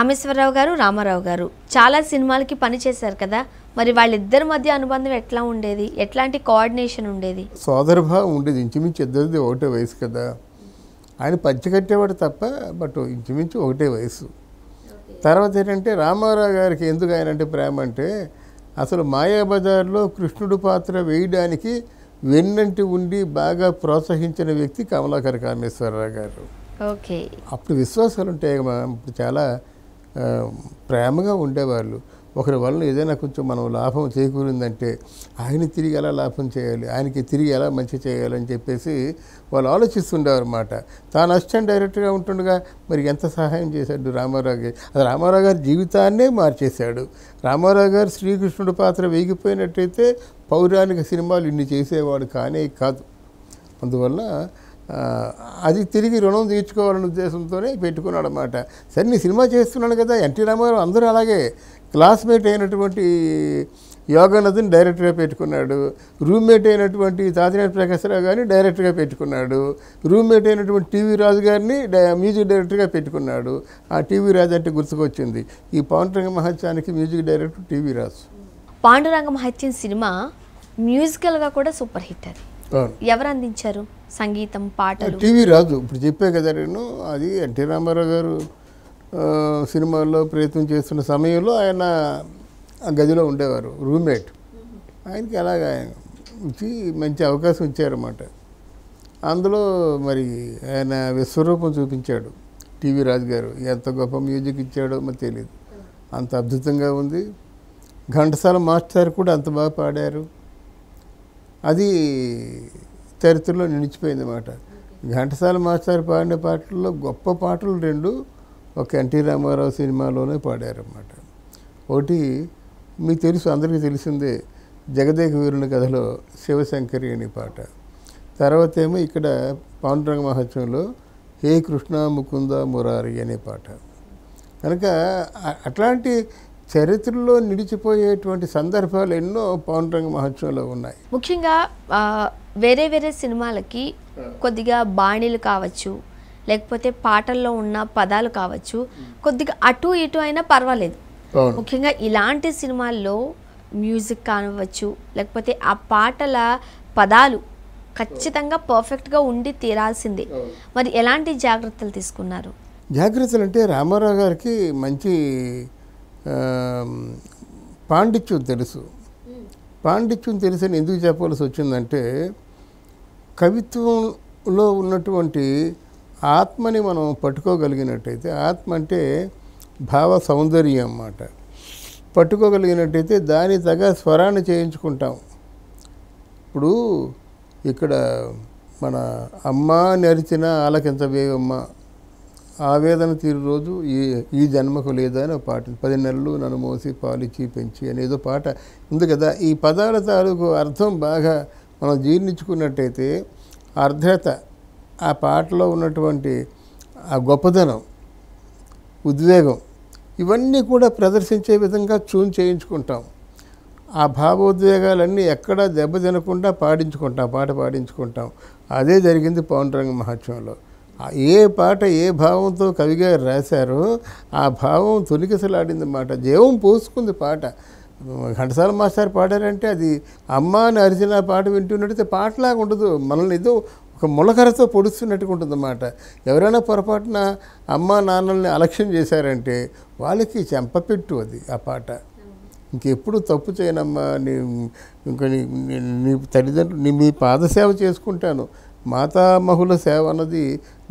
కామేశ్వరరావు గారు రామారావు గారు చాలా సినిమాలకి పనిచేశారు కదా మరి వాళ్ళిద్దరి మధ్య అనుబంధం ఎట్లా ఉండేది ఎట్లాంటి కోఆర్డినేషన్ ఉండేది సోదరభావం ఉండేది ఇంచుమించు ఇద్దరిది ఒకటే వయసు కదా ఆయన పంచకట్టేవాడు తప్ప బట్ ఇంచుమించు ఒకటే వయసు తర్వాత ఏంటంటే రామారావు గారికి ఎందుకు ఆయన అంటే ప్రేమ అంటే అసలు మాయాబజార్లో కృష్ణుడు పాత్ర వేయడానికి వెన్నంటి ఉండి బాగా ప్రోత్సహించిన వ్యక్తి కమలాకర్ కామేశ్వరరావు గారు ఓకే అప్పుడు విశ్వాసాలు ఉంటాయి ఇప్పుడు చాలా ప్రేమగా ఉండేవాళ్ళు ఒకరి వల్ల ఏదైనా కొంచెం మనం లాభం చేకూరిందంటే ఆయన తిరిగి ఎలా లాభం చేయాలి ఆయనకి తిరిగి ఎలా మంచి చేయాలి అని చెప్పేసి వాళ్ళు ఆలోచిస్తుండేవారన్నమాట తాను అసిస్టెంట్ డైరెక్టర్గా ఉంటుండగా మరి ఎంత సహాయం చేశాడు రామారావు అది రామారావు గారి జీవితాన్నే మార్చేశాడు రామారావు గారు శ్రీకృష్ణుడి పాత్ర వేగిపోయినట్టయితే పౌరాణిక సినిమాలు ఇన్ని చేసేవాడు కానే కాదు అందువల్ల అది తిరిగి రుణం తీర్చుకోవాలనే ఉద్దేశంతోనే పెట్టుకున్నాడు అనమాట సరే నీ సినిమా చేస్తున్నాను కదా ఎన్టీ రామారావు అందరూ అలాగే క్లాస్మేట్ అయినటువంటి యోగానందని డైరెక్టర్గా పెట్టుకున్నాడు రూమ్మేట్ అయినటువంటి తాతినేని ప్రకాశ్రావు గారిని డైరెక్టర్గా పెట్టుకున్నాడు రూమ్మేట్ అయినటువంటి టీవీ రాజు గారిని మ్యూజిక్ డైరెక్టర్గా పెట్టుకున్నాడు ఆ టీవీ రాజు అంటే గుర్తుకొచ్చింది ఈ పాండురంగ మహత్యానికి music director TV Raju Panduranga Mahatyam cinema మ్యూజికల్గా కూడా సూపర్ హిట్ అది ఎవరు అందించారు సంగీతం పాటలు టీవీ రాదు ఇప్పుడు చెప్పే కదా నేను అది ఎన్టీ రామారావు గారు సినిమాల్లో ప్రయత్నం చేస్తున్న సమయంలో ఆయన గదిలో ఉండేవారు రూమ్మేట్ ఆయనకి ఎలాగ ఇచ్చి మంచి అవకాశం ఇచ్చారన్నమాట అందులో మరి ఆయన విశ్వరూపం చూపించాడు టీవీ రాజు గారు ఎంత గొప్ప మ్యూజిక్ ఇచ్చాడో మరి తెలియదు అంత అద్భుతంగా ఉంది ఘంటసాల మాస్టర్ కూడా అంత బాగా పాడారు అది చరిత్రలో నిలిచిపోయింది అన్నమాట ఘంటసాల మాస్టర్ పాడిన పాటల్లో గొప్ప పాటలు రెండు ఒక ఎన్టీ రామారావు సినిమాలోనే పాడారన్నమాట ఒకటి మీకు తెలుసు అందరికీ తెలిసిందే జగదేక వీరుని కథలో శివశంకరి అనే పాట తర్వాత ఏమో ఇక్కడ పాండురంగ మహోత్సవంలో హే కృష్ణ ముకుంద మురారి అనే పాట కనుక అట్లాంటి చరిత్రలో నిలిచిపోయేటువంటి సందర్భాలు ఎన్నో పౌనరంగ మహోత్సవంలో ఉన్నాయి ముఖ్యంగా వేరే వేరే సినిమాలకి కొద్దిగా బాణీలు కావచ్చు లేకపోతే పాటల్లో ఉన్న పదాలు కావచ్చు కొద్దిగా అటు ఇటు అయినా పర్వాలేదు ముఖ్యంగా ఇలాంటి సినిమాల్లో మ్యూజిక్ కానివ్వచ్చు లేకపోతే ఆ పాటల పదాలు ఖచ్చితంగా పర్ఫెక్ట్గా ఉండి తీరాల్సిందే మరి ఎలాంటి జాగ్రత్తలు తీసుకున్నారు జాగ్రత్తలు అంటే రామారావు గారికి మంచి పాండిత్యం తెలుసు పాండిత్యం అని ఎందుకు చెప్పవలసి వచ్చిందంటే కవిత్వంలో ఉన్నటువంటి ఆత్మని మనం పట్టుకోగలిగినట్టయితే ఆత్మ అంటే భావ సౌందర్యం అన్నమాట పట్టుకోగలిగినట్టయితే దాని తగ స్వరాన్ని చేయించుకుంటాం ఇప్పుడు ఇక్కడ మన అమ్మ నరిచిన ఆలకింత వేగమ్మ ఆవేదన తీరు రోజు ఈ ఈ జన్మకు లేదా అని ఒక పాట పది నెలలు నన్ను మోసి పాలిచ్చి పెంచి అనేదో పాట ఉంది కదా ఈ పదాల తాలూకు అర్థం బాగా మనం జీర్ణించుకున్నట్టయితే అర్ధత ఆ పాటలో ఉన్నటువంటి ఆ గొప్పదనం ఉద్వేగం ఇవన్నీ కూడా ప్రదర్శించే విధంగా చూన్ చేయించుకుంటాం ఆ భావోద్వేగాలన్నీ ఎక్కడా దెబ్బ తినకుండా పాడించుకుంటాం పాట పాడించుకుంటాం అదే జరిగింది పౌండరంగ మహాత్సవంలో ఏ పాట ఏ భావంతో కవిగారు రాశారో ఆ భావం తొలికిసలాడింది మాట జీవం పోసుకుంది పాట ఘంటసాల మాస్టర్ పాడారంటే అది అమ్మ అని అరిచిన పాట వింటున్నట్టు పాటలాగా ఉండదు మనల్ని ఏదో ఒక ములకరతో పొడుస్తున్నట్టుగా ఉంటుందన్నమాట ఎవరైనా పొరపాటున అమ్మ నాన్నల్ని అలక్ష్యం చేశారంటే వాళ్ళకి చెంపపెట్టు అది ఆ పాట ఇంకెప్పుడు తప్పు చేయనమ్మా నీ ఇంకా నీ తల్లిదండ్రులు నీ మీ పాదసేవ చేసుకుంటాను మాతామహుల సేవ అన్నది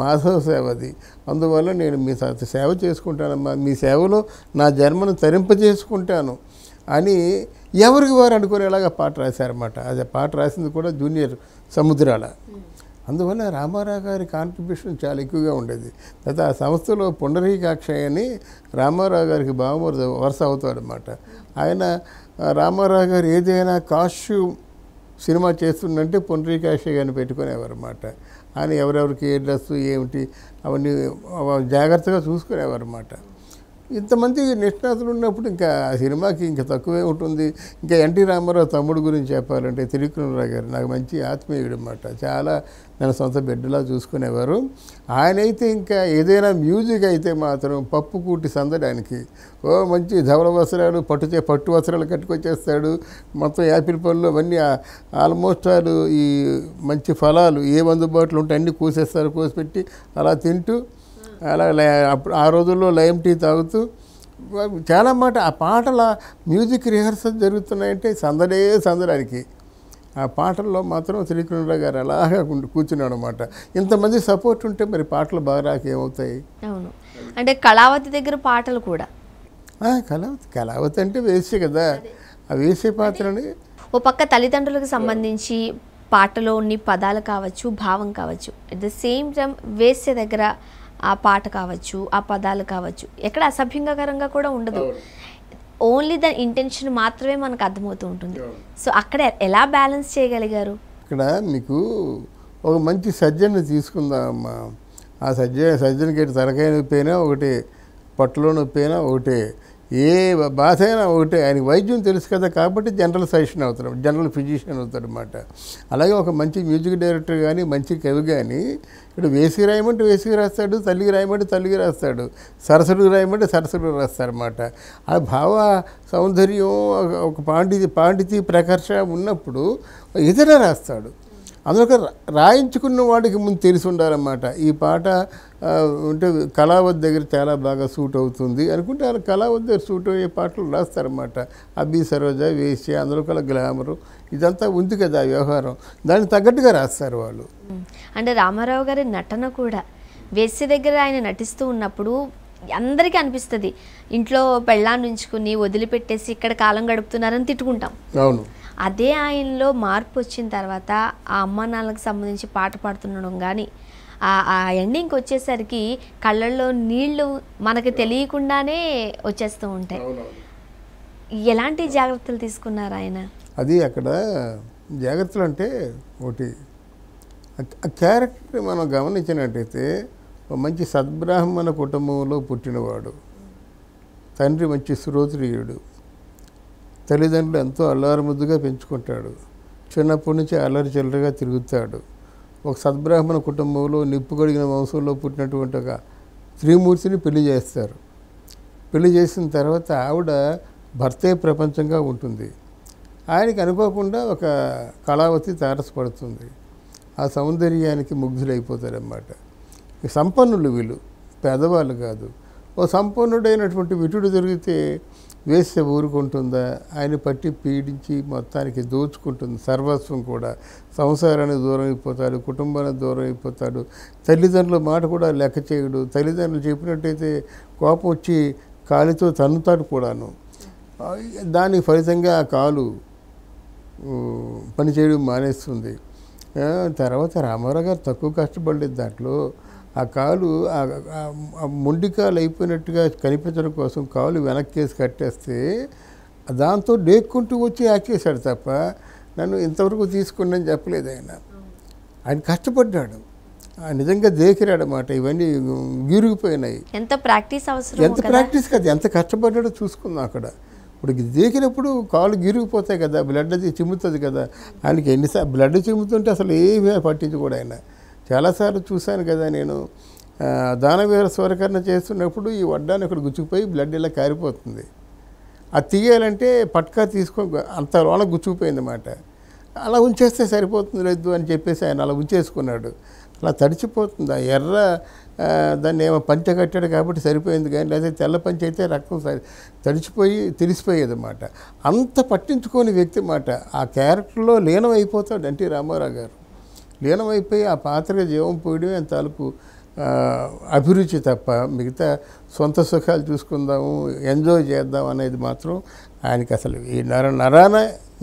మాధవ సేవది అందువల్ల నేను మీ సేవ చేసుకుంటానమ్మా మీ సేవలో నా జన్మను తరింపజేసుకుంటాను అని ఎవరికి వారు అనుకునేలాగా పాట రాశారన్నమాట అది పాట రాసింది కూడా జూనియర్ సముద్రాల అందువల్ల రామారావు గారి కాంట్రిబ్యూషన్ చాలా ఎక్కువగా ఉండేది గత ఆ సంస్థలో పునరీకాక్ష అని రామారావు గారికి బావమరుద వరుస అవుతాడనమాట ఆయన రామారావు గారు ఏదైనా కాస్ట్యూమ్ సినిమా చేస్తుందంటే పొండ్రీ కాశే కానీ పెట్టుకునేవారు అన్నమాట ఆయన ఎవరెవరికి ఏ డ్రెస్సు ఏమిటి అవన్నీ జాగ్రత్తగా చూసుకునేవారు అన్నమాట ఇంతమంది నిష్ణాతులు ఉన్నప్పుడు ఇంకా ఆ సినిమాకి ఇంకా తక్కువే ఉంటుంది ఇంకా ఎన్టీ రామారావు తమ్ముడు గురించి చెప్పాలంటే తిరుకునరావు గారు నాకు మంచి ఆత్మీయుడు అనమాట చాలా నన్ను సొంత బిడ్డలా చూసుకునేవారు ఆయనైతే ఇంకా ఏదైనా మ్యూజిక్ అయితే మాత్రం పప్పు కూటి సందడానికి ఓ మంచి ధవల వస్త్రాలు పట్టుచే పట్టు వస్త్రాలు కట్టుకొచ్చేస్తాడు మొత్తం యాపిల్ పళ్ళు అవన్నీ ఆల్మోస్ట్ ఆల్ ఈ మంచి ఫలాలు ఏ అందుబాటులో ఉంటే అన్నీ కోసేస్తారు కోసిపెట్టి అలా తింటూ అలా అప్పుడు ఆ రోజుల్లో లైమ్ టీ తాగుతూ చాలా మాట ఆ పాటల మ్యూజిక్ రిహార్సల్ జరుగుతున్నాయంటే సందడే సందడానికి ఆ పాటల్లో మాత్రం శ్రీకృష్ణుడు గారు అలాగా కూర్చున్నాడు అనమాట ఇంతమంది సపోర్ట్ ఉంటే మరి పాటలు బాగా రాక ఏమవుతాయి అవును అంటే కళావతి దగ్గర పాటలు కూడా కళావతి కళావతి అంటే వేసే కదా ఆ వేసే పాత్రని ఓ పక్క తల్లిదండ్రులకు సంబంధించి పాటలోని పదాలు కావచ్చు భావం కావచ్చు అట్ ద సేమ్ టైం వేసే దగ్గర ఆ పాట కావచ్చు ఆ పదాలు కావచ్చు ఎక్కడ అసభ్యంగాకరంగా కూడా ఉండదు ఓన్లీ ద ఇంటెన్షన్ మాత్రమే మనకు అర్థమవుతూ ఉంటుంది సో అక్కడ ఎలా బ్యాలెన్స్ చేయగలిగారు ఇక్కడ మీకు ఒక మంచి సర్జన్ని తీసుకుందామమ్మా ఆ సర్జన్ సర్జన్కి తలకాయ నొప్పైనా ఒకటి పట్టులో అయినా ఒకటే ఏ బాధ అయినా ఒకటే ఆయన వైద్యం తెలుసు కదా కాబట్టి జనరల్ సజెషన్ అవుతాడు జనరల్ ఫిజిషియన్ అవుతాడు అనమాట అలాగే ఒక మంచి మ్యూజిక్ డైరెక్టర్ కానీ మంచి కవి కానీ ఇక్కడ వేసి రాయమంటే వేసుకు రాస్తాడు తల్లికి రాయమంటే తల్లికి రాస్తాడు సరసుడికి రాయమంటే సరసుడికి రాస్తారన్నమాట ఆ భావ సౌందర్యం ఒక పాండితి పాండితి ప్రకర్ష ఉన్నప్పుడు ఇతర రాస్తాడు అందులో రాయించుకున్న వాడికి ముందు తెలిసి ఉండాలన్నమాట ఈ పాట అంటే కళావతి దగ్గర చాలా బాగా సూట్ అవుతుంది అనుకుంటే అలా కళావతి దగ్గర సూట్ అయ్యే పాటలు రాస్తారన్నమాట అబ్బి సరోజ వేసి అందులో కల గ్లామరు ఇదంతా ఉంది కదా వ్యవహారం దానికి తగ్గట్టుగా రాస్తారు వాళ్ళు అంటే రామారావు గారి నటన కూడా వేసి దగ్గర ఆయన నటిస్తూ ఉన్నప్పుడు అందరికీ అనిపిస్తుంది ఇంట్లో పెళ్ళాన్ని ఉంచుకుని వదిలిపెట్టేసి ఇక్కడ కాలం గడుపుతున్నారని తిట్టుకుంటాం అవును అదే ఆయనలో మార్పు వచ్చిన తర్వాత ఆ అమ్మ నాన్నలకు సంబంధించి పాట పాడుతుండడం కానీ ఆ ఎండింగ్కి వచ్చేసరికి కళ్ళల్లో నీళ్లు మనకు తెలియకుండానే వచ్చేస్తూ ఉంటాయి ఎలాంటి జాగ్రత్తలు తీసుకున్నారు ఆయన అది అక్కడ జాగ్రత్తలు అంటే ఒకటి క్యారెక్టర్ మనం గమనించినట్టయితే మంచి సద్బ్రాహ్మణ కుటుంబంలో పుట్టినవాడు తండ్రి మంచి శ్రోత్రియుడు తల్లిదండ్రులు ఎంతో ముద్దుగా పెంచుకుంటాడు చిన్నప్పటి నుంచి అల్లరి చిల్లరగా తిరుగుతాడు ఒక సద్బ్రాహ్మణ కుటుంబంలో నిప్పు కడిగిన వంశంలో పుట్టినటువంటి ఒక త్రిమూర్తిని పెళ్లి చేస్తారు పెళ్లి చేసిన తర్వాత ఆవిడ భర్తే ప్రపంచంగా ఉంటుంది ఆయనకి అనుకోకుండా ఒక కళావతి తారసపడుతుంది ఆ సౌందర్యానికి ముగ్ధులైపోతారన్నమాట సంపన్నులు వీళ్ళు పేదవాళ్ళు కాదు ఓ సంపన్నుడైనటువంటి విటుడు దొరికితే వేస్తే ఊరుకుంటుందా ఆయన పట్టి పీడించి మొత్తానికి దోచుకుంటుంది సర్వస్వం కూడా సంసారాన్ని దూరం అయిపోతాడు కుటుంబానికి దూరం అయిపోతాడు తల్లిదండ్రుల మాట కూడా లెక్క చేయడు తల్లిదండ్రులు చెప్పినట్టయితే కోపం వచ్చి కాలితో తన్నుతాడు కూడాను దాని ఫలితంగా ఆ కాలు పనిచేయడం మానేస్తుంది తర్వాత రామారావు గారు తక్కువ కష్టపడలేదు దాంట్లో ఆ కాలు మొండి కాలు అయిపోయినట్టుగా కనిపించడం కోసం కాలు వెనక్కేసి కట్టేస్తే దాంతో లేక్కుంటూ వచ్చి యాక్చేశాడు తప్ప నన్ను ఇంతవరకు తీసుకున్నాను చెప్పలేదు ఆయన ఆయన కష్టపడ్డాడు నిజంగా అనమాట ఇవన్నీ గీరుకుపోయినాయి ఎంత ప్రాక్టీస్ అవసరం ఎంత ప్రాక్టీస్ కదా ఎంత కష్టపడ్డాడో చూసుకుందాం అక్కడ ఇప్పుడు దేకినప్పుడు కాలు గిరిగిపోతాయి కదా బ్లడ్ అది చిమ్ముతుంది కదా ఆయనకి ఎన్నిసార్లు బ్లడ్ చిమ్ముతుంటే అసలు ఏమీ పట్టించుకోడు ఆయన చాలాసార్లు చూశాను కదా నేను దానవీర స్వరకరణ చేస్తున్నప్పుడు ఈ వడ్డాన్ని ఇక్కడ గుచ్చుకుపోయి బ్లడ్ ఇలా కారిపోతుంది అది తీయాలంటే పట్కా తీసుకో అంత లోన గుచ్చుకుపోయిందన్నమాట అలా ఉంచేస్తే సరిపోతుంది లేదు అని చెప్పేసి ఆయన అలా ఉంచేసుకున్నాడు అలా తడిచిపోతుంది ఆ ఎర్ర దాన్ని ఏమో పంచ కట్టాడు కాబట్టి సరిపోయింది కానీ లేదా తెల్ల పంచ అయితే రక్తం తడిచిపోయి తెలిసిపోయేది తెలిసిపోయేదన్నమాట అంత పట్టించుకోని వ్యక్తి మాట ఆ క్యారెక్టర్లో లీనం అయిపోతాడు ఎన్టీ రామారావు గారు లీనమైపోయి ఆ పాత్రగా జీవం పోయడమే తలుపు అభిరుచి తప్ప మిగతా సొంత సుఖాలు చూసుకుందాము ఎంజాయ్ చేద్దాం అనేది మాత్రం ఆయనకి అసలు ఈ నర నరాన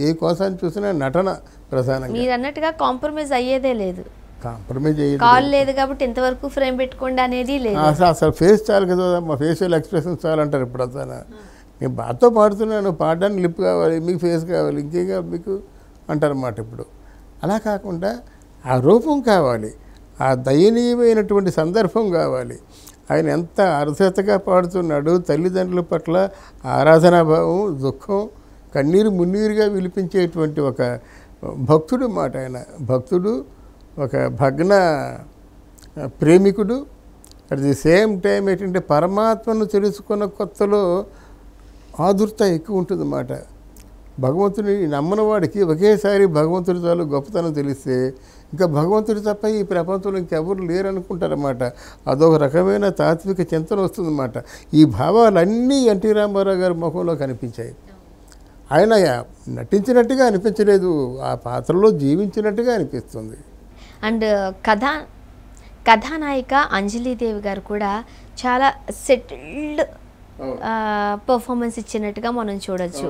ఏ కోసాన్ని చూసినా నటన ప్రధానంగా మీరు అన్నట్టుగా కాంప్రమైజ్ అయ్యేదే లేదు కాంప్రమైజ్ అయ్యేది కాల్ లేదు కాబట్టి ఇంతవరకు ఫ్రేమ్ పెట్టుకోండి అనేది లేదు అసలు అసలు ఫేస్ చాలు కదా మా ఫేషియల్ ఎక్స్ప్రెషన్స్ చాలంటారు ఇప్పుడు అసలు నేను బాగాతో పాడుతున్నాను పాడడానికి లిప్ కావాలి మీకు ఫేస్ కావాలి ఇంకేం కావాలి మీకు అంటారన్నమాట ఇప్పుడు అలా కాకుండా ఆ రూపం కావాలి ఆ దయనీయమైనటువంటి సందర్భం కావాలి ఆయన ఎంత అర్హతగా పాడుతున్నాడు తల్లిదండ్రుల పట్ల ఆరాధనాభావం దుఃఖం కన్నీరు మున్నీరుగా విలిపించేటువంటి ఒక భక్తుడు మాట ఆయన భక్తుడు ఒక భగ్న ప్రేమికుడు అట్ ది సేమ్ టైం ఏంటంటే పరమాత్మను తెలుసుకున్న కొత్తలో ఆదుర్త ఎక్కువ ఉంటుంది అన్నమాట భగవంతుని నమ్మని వాడికి ఒకేసారి భగవంతుడి చాలు గొప్పతనం తెలిస్తే ఇంకా భగవంతుడి తప్ప ఈ ప్రపంచంలో ఇంకెవరు లేరనుకుంటారన్నమాట అదొక రకమైన తాత్విక చింతన వస్తుందన్నమాట ఈ భావాలన్నీ ఎన్టీ రామారావు గారి ముఖంలో కనిపించాయి ఆయన నటించినట్టుగా అనిపించలేదు ఆ పాత్రలో జీవించినట్టుగా అనిపిస్తుంది అండ్ కథా కథానాయిక అంజలీదేవి గారు కూడా చాలా సెటిల్డ్ పర్ఫార్మెన్స్ ఇచ్చినట్టుగా మనం చూడవచ్చు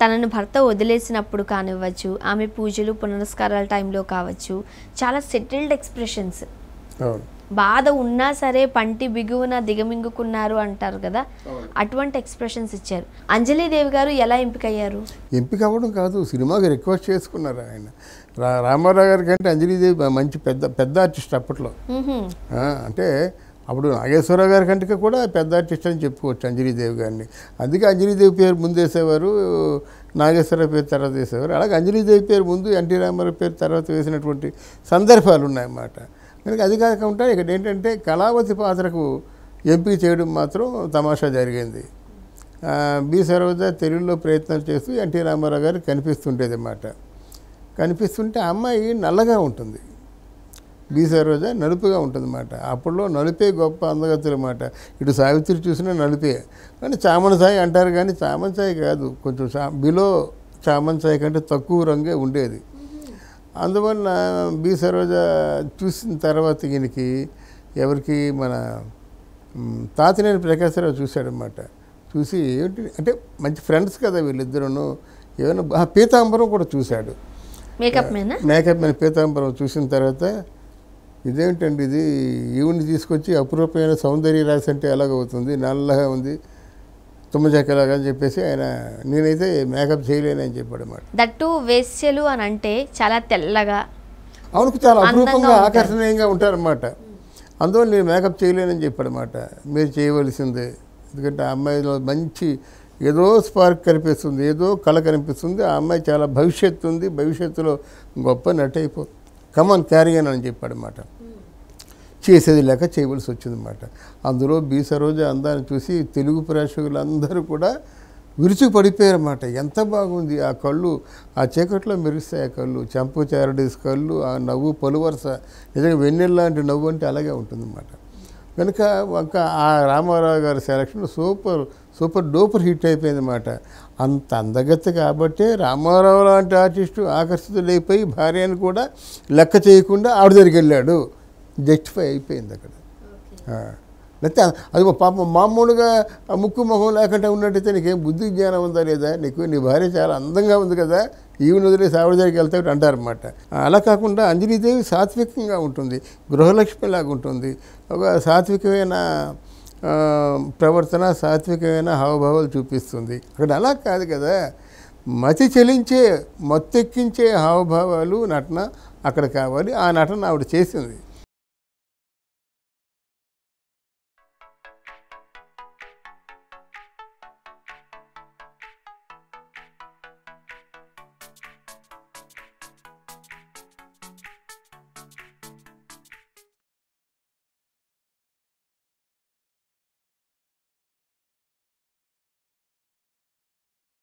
తనను భర్త వదిలేసినప్పుడు కానివ్వచ్చు ఆమె పూజలు పునరస్కారాల టైంలో కావచ్చు చాలా సెటిల్డ్ ఎక్స్ప్రెషన్స్ బాధ ఉన్నా సరే పంటి బిగువున దిగమింగుకున్నారు అంటారు కదా అటువంటి ఎక్స్ప్రెషన్స్ ఇచ్చారు అంజలిదేవి గారు ఎలా ఎంపికయ్యారు ఎంపిక అవ్వడం కాదు సినిమాకి రిక్వెస్ట్ చేసుకున్నారు ఆయన రామారావు గారి కంటే అంజలిదేవి మంచి పెద్ద పెద్ద ఆర్టిస్ట్ అప్పట్లో అంటే అప్పుడు నాగేశ్వరరావు గారి కంటే కూడా పెద్ద ఆర్టిస్ట్ అని చెప్పుకోవచ్చు అంజలీదేవి గారిని అందుకే అంజలీదేవి పేరు ముందేసేవారు నాగేశ్వరరావు పేరు తర్వాత వేసేవారు అలాగే అంజలీదేవి పేరు ముందు ఎన్టీ రామారావు పేరు తర్వాత వేసినటువంటి సందర్భాలు ఉన్నాయన్నమాట కనుక అది కాకుండా ఇక్కడ ఏంటంటే కళావతి పాత్రకు ఎంపిక చేయడం మాత్రం తమాషా జరిగింది బి సరోజ తెలుగులో ప్రయత్నాలు చేస్తూ ఎన్టీ రామారావు గారు కనిపిస్తుండేది అన్నమాట కనిపిస్తుంటే అమ్మాయి నల్లగా ఉంటుంది బీసా రోజా నలుపుగా ఉంటుందన్నమాట అప్పట్లో నలుపే గొప్ప అందగతులు అన్నమాట ఇటు సావిత్రి చూసినా నలుపే కానీ చామన్ సాయి అంటారు కానీ చామన్ సాయి కాదు కొంచెం బిలో చామన్ సాయి కంటే తక్కువ రంగే ఉండేది అందువల్ల బి సరోజ చూసిన తర్వాత ఈయనకి ఎవరికి మన తాతినేని ప్రకాశరావు చూశాడనమాట చూసి ఏమిటి అంటే మంచి ఫ్రెండ్స్ కదా వీళ్ళిద్దరూ ఏమైనా పీతాంబరం కూడా చూశాడు మేకప్ మేకప్ మీద పీతాంబరం చూసిన తర్వాత ఇదేంటండి ఇది ఈవిని తీసుకొచ్చి అపురూపమైన సౌందర్య రాశి అంటే ఎలాగవుతుంది నల్లగా ఉంది తుమ్మజాకలాగా అని చెప్పేసి ఆయన నేనైతే మేకప్ చేయలేను అని చెప్పాడు అనమాట దట్టు వేస్యలు అని అంటే చాలా తెల్లగా అవును చాలా అపురూపంగా ఆకర్షణీయంగా ఉంటారన్నమాట అందువల్ల నేను మేకప్ చేయలేనని చెప్పాడనమాట మీరు చేయవలసిందే ఎందుకంటే ఆ అమ్మాయిలో మంచి ఏదో స్పార్క్ కనిపిస్తుంది ఏదో కళ కనిపిస్తుంది ఆ అమ్మాయి చాలా భవిష్యత్తు ఉంది భవిష్యత్తులో గొప్ప నటైపో కమన్ క్యారియన్ అని చెప్పాడు అనమాట చేసేది లేక చేయవలసి వచ్చిందన్నమాట అందులో బి సరోజ అందాన్ని చూసి తెలుగు ప్రేక్షకులందరూ కూడా విరుచుకు పడిపోయారన్నమాట ఎంత బాగుంది ఆ కళ్ళు ఆ చీకట్లో మెరుస్తాయి ఆ కళ్ళు చెంపు చారడీస్ కళ్ళు ఆ నవ్వు పలువరస నిజంగా వెన్నెల్లాంటి నవ్వు అంటే అలాగే ఉంటుందన్నమాట కనుక ఒక ఆ రామారావు గారి selection super super duper hit అయిపోయిందన్నమాట అంత అందగత్త కాబట్టే రామారావు లాంటి ఆర్టిస్టు ఆకర్షితులైపోయి భార్యను కూడా లెక్క చేయకుండా ఆవిడ దగ్గరికి వెళ్ళాడు జస్టిఫై అయిపోయింది అక్కడ లేకపోతే అది పాపం మామూలుగా ముక్కు మొహం లేకుండా ఉన్నట్టయితే నీకేం బుద్ధి జ్ఞానం ఉందా లేదా నీకు నీ భార్య చాలా అందంగా ఉంది కదా ఈవెన్ వదిలేసి సావిడ దగ్గరికి వెళ్తాడు అనమాట అలా కాకుండా అంజనీదేవి సాత్వికంగా ఉంటుంది గృహలక్ష్మి లాగా ఉంటుంది ఒక సాత్వికమైన ప్రవర్తన సాత్వికమైన హావభావాలు చూపిస్తుంది అక్కడ అలా కాదు కదా మతి చెలించే మత్తెక్కించే హావభావాలు నటన అక్కడ కావాలి ఆ నటన ఆవిడ చేసింది